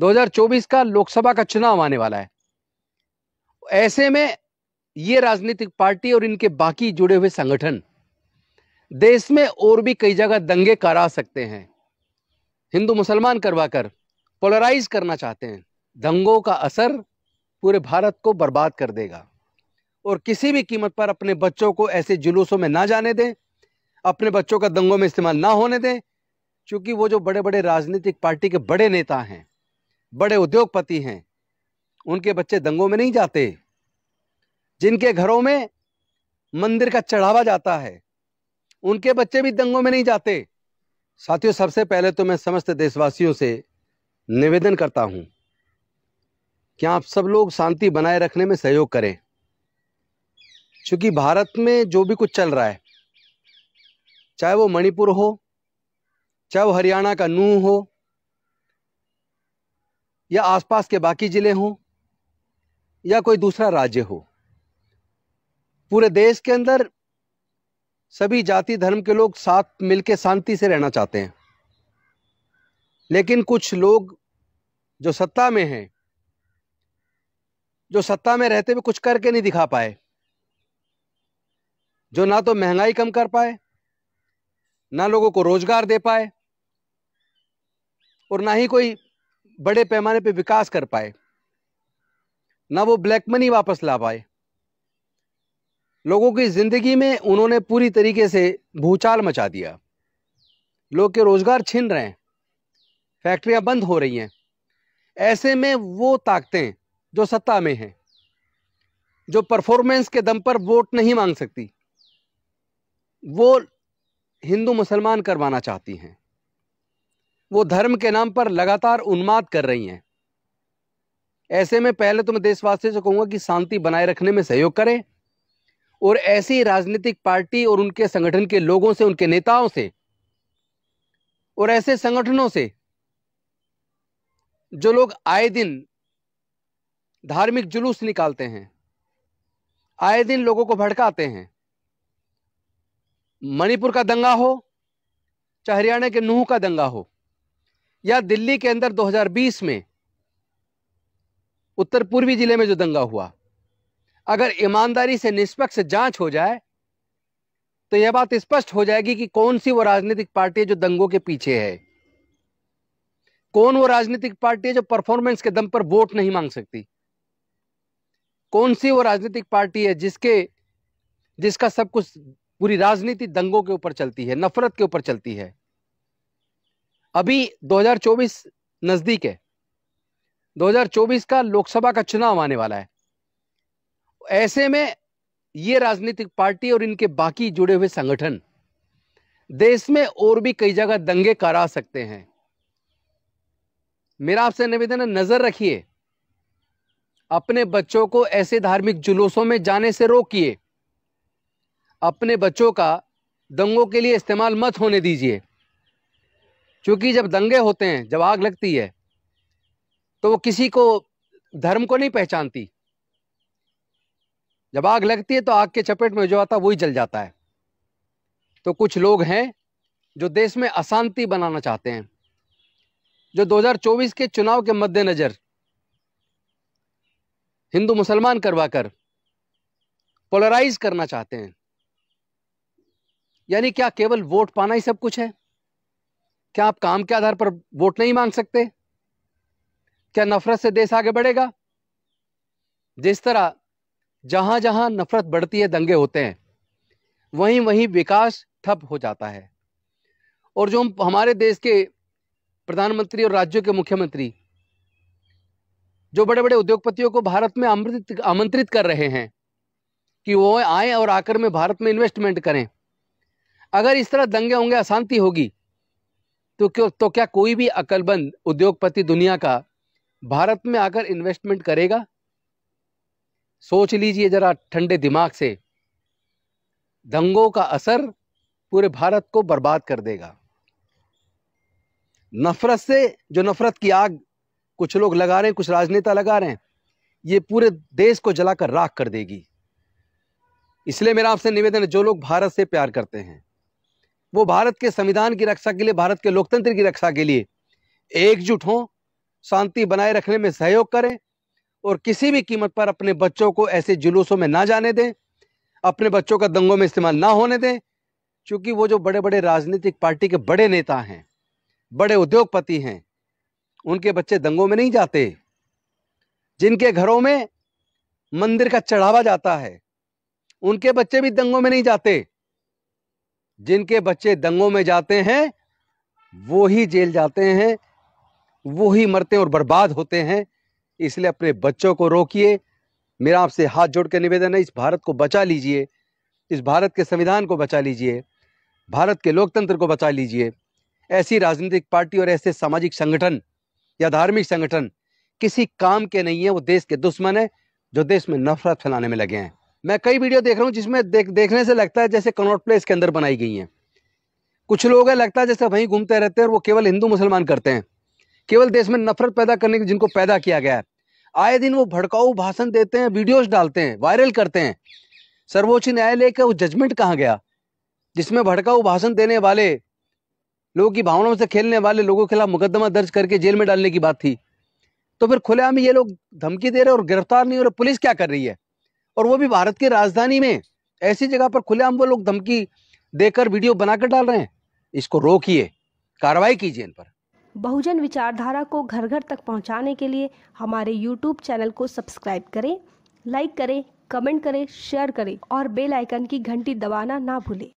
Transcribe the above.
2024 का लोकसभा का चुनाव आने वाला है ऐसे में ये राजनीतिक पार्टी और इनके बाकी जुड़े हुए संगठन देश में और भी कई जगह दंगे करा सकते हैं हिंदू मुसलमान करवाकर पोलराइज करना चाहते हैं दंगों का असर पूरे भारत को बर्बाद कर देगा और किसी भी कीमत पर अपने बच्चों को ऐसे जुलूसों में ना जाने दें अपने बच्चों का दंगों में इस्तेमाल ना होने दें क्योंकि वो जो बड़े बड़े राजनीतिक पार्टी के बड़े नेता हैं बड़े उद्योगपति हैं उनके बच्चे दंगों में नहीं जाते जिनके घरों में मंदिर का चढ़ावा जाता है उनके बच्चे भी दंगों में नहीं जाते साथियों सबसे पहले तो मैं समस्त देशवासियों से निवेदन करता हूं कि आप सब लोग शांति बनाए रखने में सहयोग करें क्योंकि भारत में जो भी कुछ चल रहा है चाहे वो मणिपुर हो चाहे वो हरियाणा का नूह हो या आसपास के बाकी ज़िले हों या कोई दूसरा राज्य हो पूरे देश के अंदर सभी जाति धर्म के लोग साथ मिलकर शांति से रहना चाहते हैं लेकिन कुछ लोग जो सत्ता में हैं जो सत्ता में रहते हुए कुछ करके नहीं दिखा पाए जो ना तो महंगाई कम कर पाए ना लोगों को रोजगार दे पाए और ना ही कोई बड़े पैमाने पे विकास कर पाए ना वो ब्लैक मनी वापस ला पाए लोगों की ज़िंदगी में उन्होंने पूरी तरीके से भूचाल मचा दिया लोग के रोज़गार छीन रहे हैं फैक्ट्रियां बंद हो रही हैं ऐसे में वो ताकतें जो सत्ता में हैं जो परफॉर्मेंस के दम पर वोट नहीं मांग सकती वो हिंदू मुसलमान करवाना चाहती हैं वो धर्म के नाम पर लगातार उन्माद कर रही हैं ऐसे में पहले तो मैं देशवासियों से कहूंगा कि शांति बनाए रखने में सहयोग करें और ऐसी राजनीतिक पार्टी और उनके संगठन के लोगों से उनके नेताओं से और ऐसे संगठनों से जो लोग आए दिन धार्मिक जुलूस निकालते हैं आए दिन लोगों को भड़काते हैं मणिपुर का दंगा हो चाहे हरियाणा के नूह का दंगा हो या दिल्ली के अंदर 2020 में उत्तर पूर्वी जिले में जो दंगा हुआ अगर ईमानदारी से निष्पक्ष जांच हो जाए तो यह बात स्पष्ट हो जाएगी कि कौन सी वो राजनीतिक पार्टी है जो दंगों के पीछे है कौन वो राजनीतिक पार्टी है जो परफॉर्मेंस के दम पर वोट नहीं मांग सकती कौन सी वो राजनीतिक पार्टी है जिसके जिसका सब कुछ पूरी राजनीति दंगों के ऊपर चलती है नफरत के ऊपर चलती है अभी 2024 नज़दीक है 2024 का लोकसभा का चुनाव आने वाला है ऐसे में ये राजनीतिक पार्टी और इनके बाकी जुड़े हुए संगठन देश में और भी कई जगह दंगे करा सकते हैं मेरा आपसे निवेदन है नजर रखिए अपने बच्चों को ऐसे धार्मिक जुलूसों में जाने से रोकिए अपने बच्चों का दंगों के लिए इस्तेमाल मत होने दीजिए क्योंकि जब दंगे होते हैं जब आग लगती है तो वो किसी को धर्म को नहीं पहचानती जब आग लगती है तो आग के चपेट में जो आता है वही जल जाता है तो कुछ लोग हैं जो देश में अशांति बनाना चाहते हैं जो 2024 के चुनाव के मद्देनज़र हिंदू मुसलमान करवाकर पोलराइज करना चाहते हैं यानी क्या केवल वोट पाना ही सब कुछ है क्या आप काम के आधार पर वोट नहीं मांग सकते क्या नफरत से देश आगे बढ़ेगा जिस तरह जहां जहां नफरत बढ़ती है दंगे होते हैं वहीं वहीं विकास ठप हो जाता है और जो हम हमारे देश के प्रधानमंत्री और राज्यों के मुख्यमंत्री जो बड़े बड़े उद्योगपतियों को भारत में आमंत्रित आमंत्रित कर रहे हैं कि वो आए और आकर में भारत में इन्वेस्टमेंट करें अगर इस तरह दंगे होंगे अशांति होगी तो क्यों तो क्या कोई भी अकलबंद उद्योगपति दुनिया का भारत में आकर इन्वेस्टमेंट करेगा सोच लीजिए ज़रा ठंडे दिमाग से दंगों का असर पूरे भारत को बर्बाद कर देगा नफरत से जो नफरत की आग कुछ लोग लगा रहे हैं कुछ राजनेता लगा रहे हैं ये पूरे देश को जलाकर राख कर देगी इसलिए मेरा आपसे निवेदन है जो लोग भारत से प्यार करते हैं वो भारत के संविधान की रक्षा के लिए भारत के लोकतंत्र की रक्षा के लिए एकजुट हों शांति बनाए रखने में सहयोग करें और किसी भी कीमत पर अपने बच्चों को ऐसे जुलूसों में ना जाने दें अपने बच्चों का दंगों में इस्तेमाल ना होने दें क्योंकि वो जो बड़े बड़े राजनीतिक पार्टी के बड़े नेता हैं बड़े उद्योगपति हैं उनके बच्चे दंगों में नहीं जाते जिनके घरों में मंदिर का चढ़ावा जाता है उनके बच्चे भी दंगों में नहीं जाते जिनके बच्चे दंगों में जाते हैं वो ही जेल जाते हैं वो ही मरते और बर्बाद होते हैं इसलिए अपने बच्चों को रोकिए मेरा आपसे हाथ जोड़ के निवेदन है इस भारत को बचा लीजिए इस भारत के संविधान को बचा लीजिए भारत के लोकतंत्र को बचा लीजिए ऐसी राजनीतिक पार्टी और ऐसे सामाजिक संगठन या धार्मिक संगठन किसी काम के नहीं है वो देश के दुश्मन है जो देश में नफरत फैलाने में लगे हैं मैं कई वीडियो देख रहा हूँ जिसमें देख देखने से लगता है जैसे कनॉट प्लेस के अंदर बनाई गई हैं कुछ लोग है लगता है जैसे वहीं घूमते रहते हैं और वो केवल हिंदू मुसलमान करते हैं केवल देश में नफरत पैदा करने की जिनको पैदा किया गया है आए दिन वो भड़काऊ भाषण देते हैं वीडियोस डालते हैं वायरल करते हैं सर्वोच्च न्यायालय का वो जजमेंट कहाँ गया जिसमें भड़काऊ भाषण देने वाले लोगों की भावनाओं से खेलने वाले लोगों के खिलाफ मुकदमा दर्ज करके जेल में डालने की बात थी तो फिर खुलेआम ये लोग धमकी दे रहे और गिरफ्तार नहीं हो रहे पुलिस क्या कर रही है और वो भी भारत की राजधानी में ऐसी जगह पर खुलेआम वो लोग धमकी देकर वीडियो बनाकर डाल रहे हैं इसको रोकिए कार्रवाई कीजिए इन पर बहुजन विचारधारा को घर घर तक पहुंचाने के लिए हमारे यूट्यूब चैनल को सब्सक्राइब करें लाइक करें कमेंट करें शेयर करें और बेल आइकन की घंटी दबाना ना भूलें